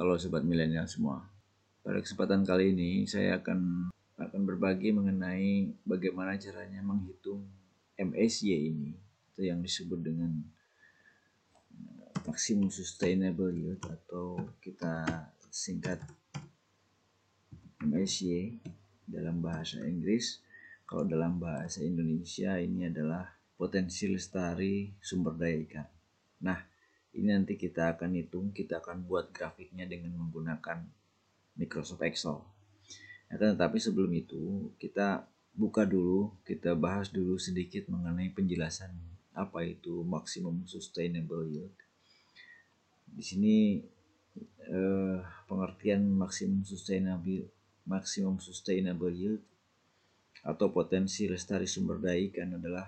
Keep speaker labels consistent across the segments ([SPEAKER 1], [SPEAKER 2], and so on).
[SPEAKER 1] Halo sobat milenial semua. Pada kesempatan kali ini saya akan akan berbagi mengenai bagaimana caranya menghitung MSY ini atau yang disebut dengan eh, maksimum sustainable yield atau kita singkat MSY dalam bahasa Inggris. Kalau dalam bahasa Indonesia ini adalah potensi lestari sumber daya ikan. Nah, ini nanti kita akan hitung, kita akan buat grafiknya dengan menggunakan Microsoft Excel. Akan ya tetapi sebelum itu, kita buka dulu, kita bahas dulu sedikit mengenai penjelasan apa itu maximum sustainable yield. Di sini eh, pengertian maximum sustainable maximum sustainable yield atau potensi lestari sumber daya ikan adalah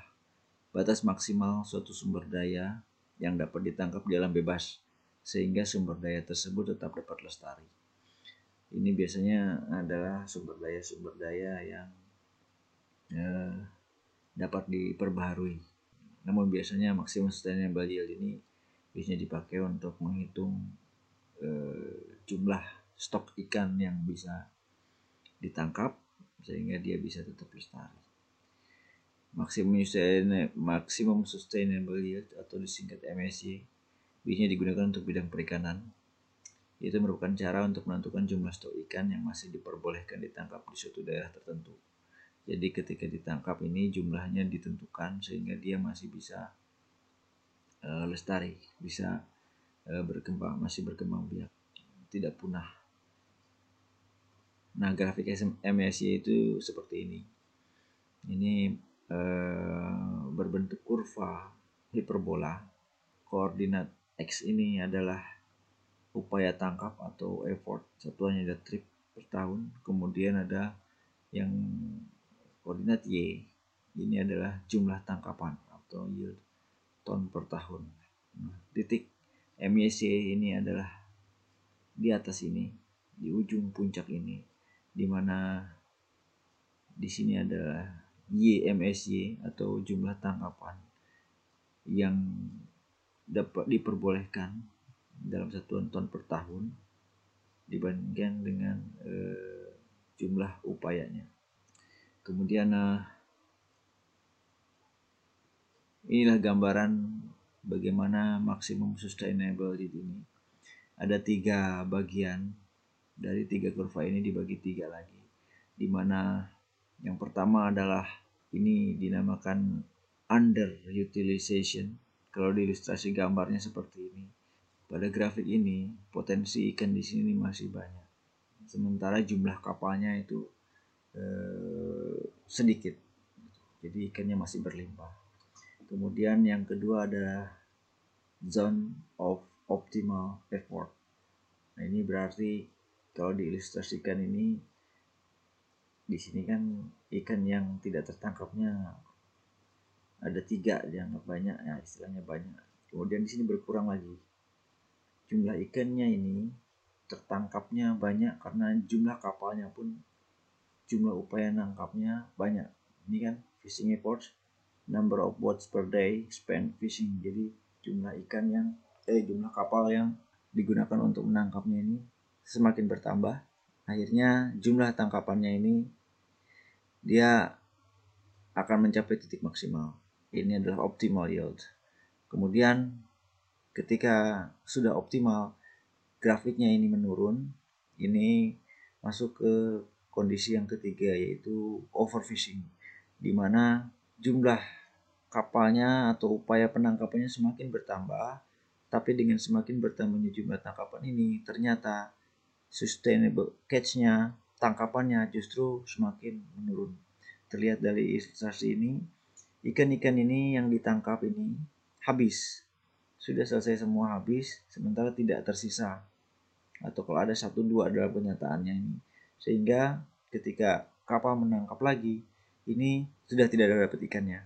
[SPEAKER 1] batas maksimal suatu sumber daya yang dapat ditangkap di alam bebas sehingga sumber daya tersebut tetap dapat lestari. Ini biasanya adalah sumber daya-sumber daya yang eh, dapat diperbaharui. Namun biasanya maksimum sustainable yield ini biasanya dipakai untuk menghitung eh, jumlah stok ikan yang bisa ditangkap sehingga dia bisa tetap lestari. Maksimum Sustainable, Sustainable Yield atau disingkat MSY biasanya digunakan untuk bidang perikanan. Itu merupakan cara untuk menentukan jumlah stok ikan yang masih diperbolehkan ditangkap di suatu daerah tertentu. Jadi ketika ditangkap ini jumlahnya ditentukan sehingga dia masih bisa uh, lestari, bisa uh, berkembang, masih berkembang biak, tidak punah. Nah, grafik MSY itu seperti ini. Ini Eh, berbentuk kurva hiperbola. Koordinat x ini adalah upaya tangkap atau effort. Satuannya ada trip per tahun. Kemudian ada yang koordinat y. Ini adalah jumlah tangkapan atau yield ton per tahun. Nah, titik MYC ini adalah di atas ini, di ujung puncak ini, di mana di sini adalah YMSY atau jumlah tangkapan yang dapat diperbolehkan dalam satuan ton per tahun dibandingkan dengan eh, jumlah upayanya. Kemudian eh, inilah gambaran bagaimana maksimum sustainable di sini. Ada tiga bagian dari tiga kurva ini dibagi tiga lagi, Dimana yang pertama adalah ini dinamakan under utilization Kalau di ilustrasi gambarnya seperti ini. Pada grafik ini, potensi ikan di sini masih banyak. Sementara jumlah kapalnya itu eh, sedikit. Jadi ikannya masih berlimpah. Kemudian yang kedua ada zone of optimal effort. Nah, ini berarti kalau diilustrasikan ini di sini kan ikan yang tidak tertangkapnya ada tiga yang banyak ya istilahnya banyak kemudian di sini berkurang lagi jumlah ikannya ini tertangkapnya banyak karena jumlah kapalnya pun jumlah upaya nangkapnya banyak ini kan fishing efforts number of boats per day spent fishing jadi jumlah ikan yang eh jumlah kapal yang digunakan untuk menangkapnya ini semakin bertambah akhirnya jumlah tangkapannya ini dia akan mencapai titik maksimal. Ini adalah optimal yield. Kemudian ketika sudah optimal, grafiknya ini menurun, ini masuk ke kondisi yang ketiga yaitu overfishing di mana jumlah kapalnya atau upaya penangkapannya semakin bertambah tapi dengan semakin bertambahnya jumlah tangkapan ini ternyata sustainable catch-nya tangkapannya justru semakin menurun. Terlihat dari ilustrasi ini, ikan-ikan ini yang ditangkap ini habis. Sudah selesai semua habis, sementara tidak tersisa. Atau kalau ada satu dua adalah pernyataannya ini. Sehingga ketika kapal menangkap lagi, ini sudah tidak ada dapat ikannya.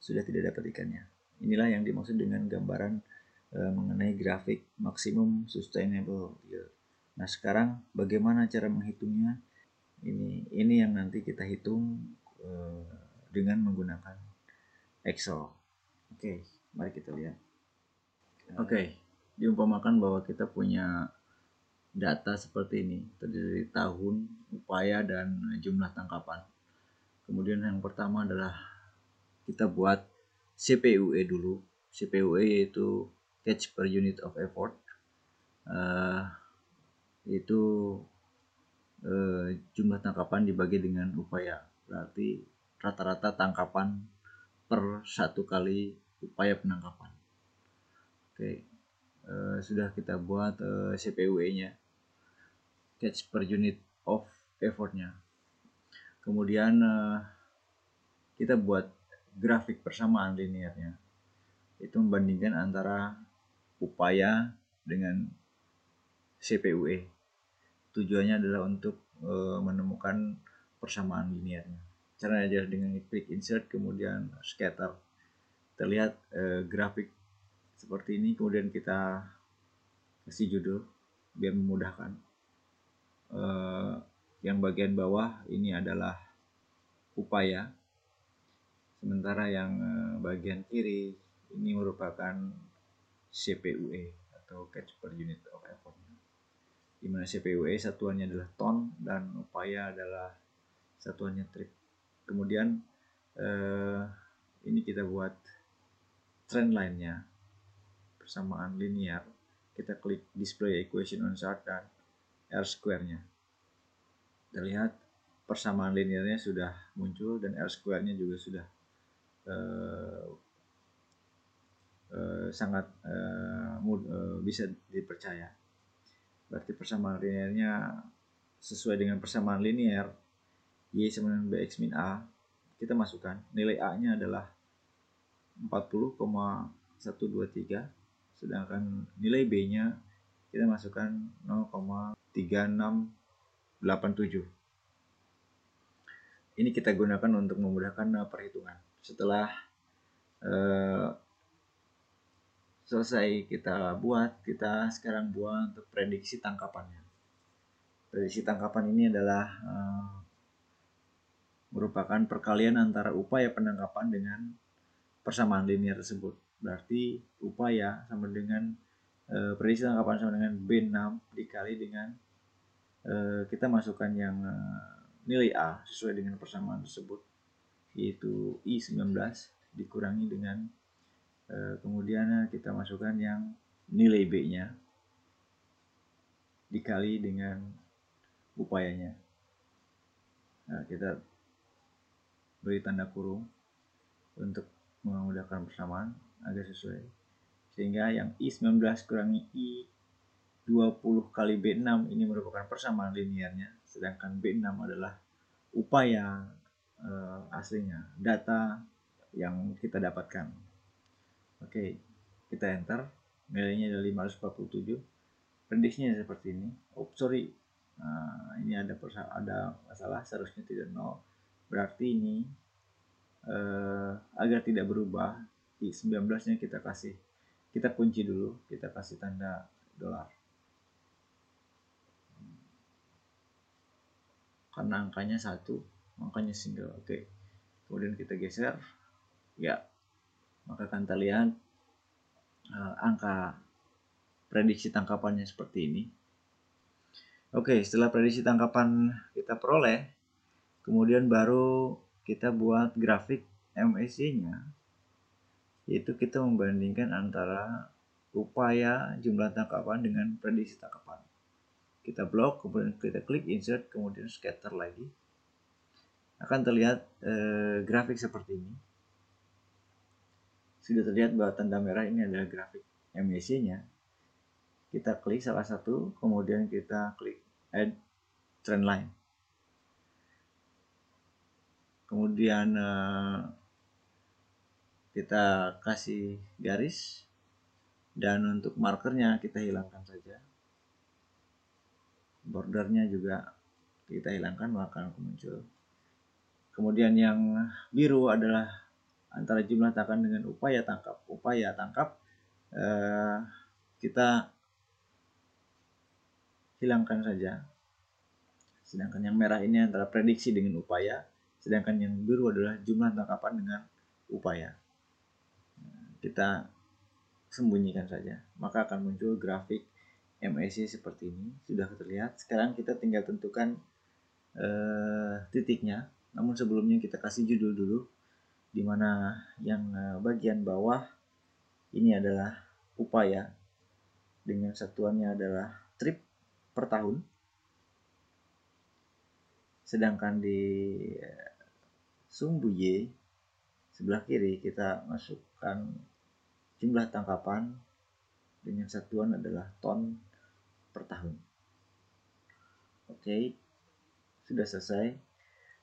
[SPEAKER 1] Sudah tidak dapat ikannya. Inilah yang dimaksud dengan gambaran e, mengenai grafik maksimum sustainable yield. Nah, sekarang bagaimana cara menghitungnya? Ini ini yang nanti kita hitung eh, dengan menggunakan Excel. Oke, mari kita lihat. Oke, diumpamakan bahwa kita punya data seperti ini, terdiri dari tahun, upaya dan jumlah tangkapan. Kemudian yang pertama adalah kita buat CPUE dulu. CPUE yaitu catch per unit of effort. Uh, yaitu e, eh, jumlah tangkapan dibagi dengan upaya berarti rata-rata tangkapan per satu kali upaya penangkapan oke e, sudah kita buat e, eh, CPUE nya catch per unit of effort nya kemudian e, kita buat grafik persamaan linearnya itu membandingkan antara upaya dengan CPUE tujuannya adalah untuk e, menemukan persamaan liniernya. Cara aja dengan klik insert kemudian scatter. Terlihat e, grafik seperti ini kemudian kita kasih judul biar memudahkan. E, yang bagian bawah ini adalah upaya. Sementara yang bagian kiri ini merupakan CPUE atau catch per unit of effort di mana CPUE satuannya adalah ton dan upaya adalah satuannya trip. Kemudian eh, ini kita buat trend line-nya persamaan linear. Kita klik display equation on chart dan R square-nya. Terlihat persamaan linearnya sudah muncul dan R square-nya juga sudah eh, eh sangat eh, mud, eh, bisa dipercaya berarti persamaan liniernya sesuai dengan persamaan linier y sama dengan bx min a kita masukkan nilai a nya adalah 40,123 sedangkan nilai b nya kita masukkan 0,3687 ini kita gunakan untuk memudahkan perhitungan setelah eh, selesai kita buat, kita sekarang buat untuk prediksi tangkapannya. Prediksi tangkapan ini adalah eh, merupakan perkalian antara upaya penangkapan dengan persamaan linear tersebut. Berarti upaya sama dengan e, prediksi tangkapan sama dengan B6 dikali dengan e, kita masukkan yang e, nilai A sesuai dengan persamaan tersebut yaitu I19 dikurangi dengan Eh, kemudian eh, kita masukkan yang nilai B-nya dikali dengan upayanya. Nah, kita beri tanda kurung untuk memudahkan persamaan agar sesuai. Sehingga yang I19 kurangi I20 kali B6 ini merupakan persamaan liniernya sedangkan B6 adalah upaya e, aslinya, data yang kita dapatkan. Oke, kita enter. Nilainya ada 547. Prediksinya seperti ini. Oh, sorry. Nah, ini ada ada masalah seharusnya tidak nol. Berarti ini eh, agar tidak berubah di 19-nya kita kasih kita kunci dulu, kita kasih tanda dolar. Karena angkanya satu, angkanya single. Oke. Kemudian kita geser. Ya, maka akan terlihat uh, angka prediksi tangkapannya seperti ini. Oke, setelah prediksi tangkapan kita peroleh, kemudian baru kita buat grafik MSC-nya, yaitu kita membandingkan antara upaya jumlah tangkapan dengan prediksi tangkapan. Kita blok, kemudian kita klik insert, kemudian scatter lagi. Akan terlihat eh, grafik seperti ini sudah terlihat bahwa tanda merah ini adalah grafik MAC-nya. Kita klik salah satu, kemudian kita klik add trend line. Kemudian eh, kita kasih garis dan untuk markernya kita hilangkan saja. Bordernya juga kita hilangkan maka akan muncul. Kemudian yang biru adalah antara jumlah tangkapan dengan upaya tangkap. Upaya tangkap eh, kita hilangkan saja. Sedangkan yang merah ini antara prediksi dengan upaya, sedangkan yang biru adalah jumlah tangkapan dengan upaya. Kita sembunyikan saja, maka akan muncul grafik MAC seperti ini, sudah terlihat. Sekarang kita tinggal tentukan eh, titiknya, namun sebelumnya kita kasih judul dulu di mana yang eh, bagian bawah ini adalah upaya dengan satuannya adalah trip per tahun sedangkan di eh, sumbu Y sebelah kiri kita masukkan jumlah tangkapan dengan satuan adalah ton per tahun oke sudah selesai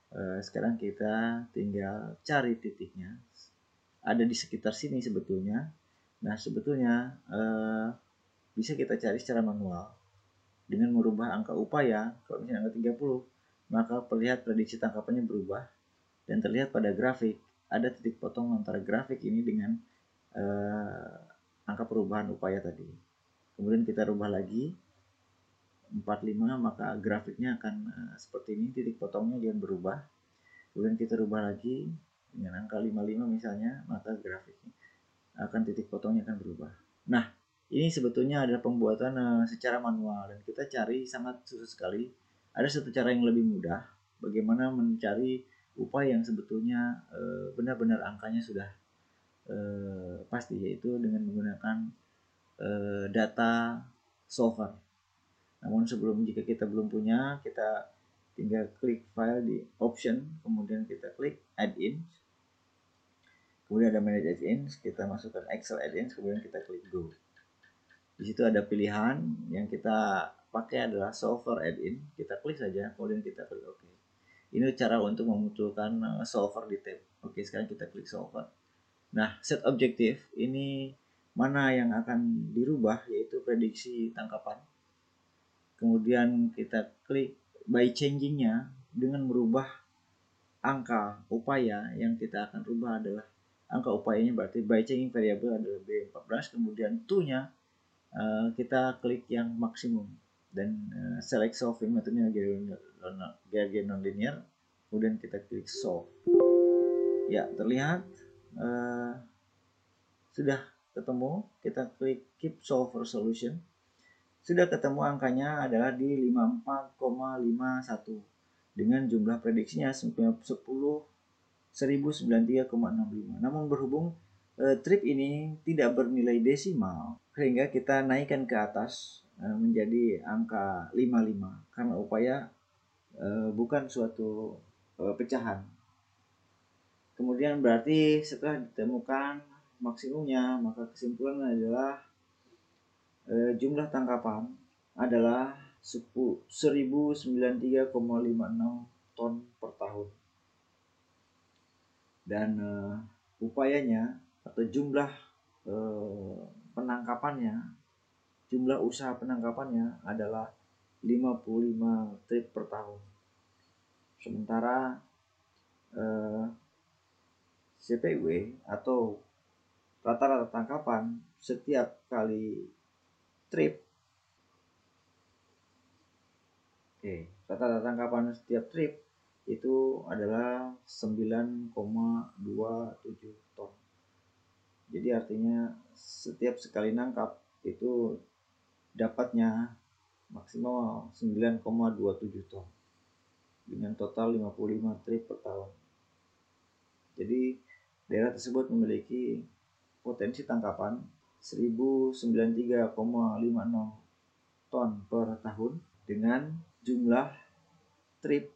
[SPEAKER 1] Eh, sekarang kita tinggal cari titiknya ada di sekitar sini sebetulnya nah sebetulnya uh, bisa kita cari secara manual dengan merubah angka upaya kalau misalnya angka 30 maka terlihat prediksi tangkapannya berubah dan terlihat pada grafik ada titik potong antara grafik ini dengan uh, angka perubahan upaya tadi kemudian kita rubah lagi 45 maka grafiknya akan eh, seperti ini titik potongnya dia berubah kemudian kita rubah lagi dengan angka 55 misalnya maka grafiknya akan titik potongnya akan berubah nah ini sebetulnya ada pembuatan eh, secara manual dan kita cari sangat susah sekali ada satu cara yang lebih mudah bagaimana mencari upaya yang sebetulnya eh, benar-benar angkanya sudah pasti yaitu dengan menggunakan data software namun sebelum jika kita belum punya, kita tinggal klik file di option, kemudian kita klik add-in. Kemudian ada manage add-in, kita masukkan Excel add-in, kemudian kita klik go. Di situ ada pilihan yang kita pakai adalah solver add-in. Kita klik saja, kemudian kita klik OK. Ini cara untuk memunculkan eh, solver di tab. Oke, sekarang kita klik solver. Nah, set objective ini mana yang akan dirubah yaitu prediksi tangkapan kemudian kita klik by changingnya dengan merubah angka upaya yang kita akan rubah adalah angka upayanya berarti by changing variable adalah B14 kemudian to nya eh, kita klik yang maksimum dan uh, select solving metodenya non nonlinear kemudian kita klik solve ya terlihat eh, sudah ketemu kita klik keep solver solution sudah ketemu angkanya adalah di 54,51 dengan jumlah prediksinya 10 1093,65. Namun berhubung e, trip ini tidak bernilai desimal sehingga kita naikkan ke atas e, menjadi angka 55 karena upaya e, bukan suatu e, pecahan. Kemudian berarti setelah ditemukan maksimumnya maka kesimpulan adalah Eh, jumlah tangkapan adalah 1093,56 ton per tahun. Dan uh, upayanya atau jumlah uh, penangkapannya, jumlah usaha penangkapannya adalah 55 trip per tahun. Sementara uh, CPW atau rata-rata tangkapan setiap kali trip. Oke, rata-rata tangkapan setiap trip itu adalah 9,27 ton. Jadi artinya setiap sekali nangkap itu dapatnya maksimal 9,27 ton dengan total 55 trip per tahun. Jadi daerah tersebut memiliki potensi tangkapan 1093,56 ton per tahun dengan jumlah trip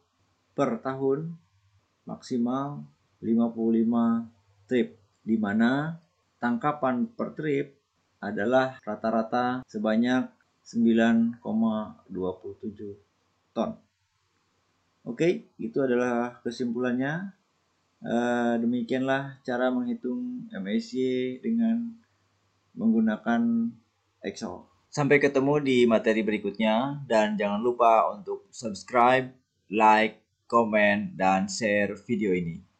[SPEAKER 1] per tahun maksimal 55 trip di mana tangkapan per trip adalah rata-rata sebanyak 9,27 ton. Oke, itu adalah kesimpulannya. Eh, demikianlah cara menghitung MSY dengan menggunakan Excel. Sampai ketemu di materi berikutnya dan jangan lupa untuk subscribe, like, komen, dan share video ini.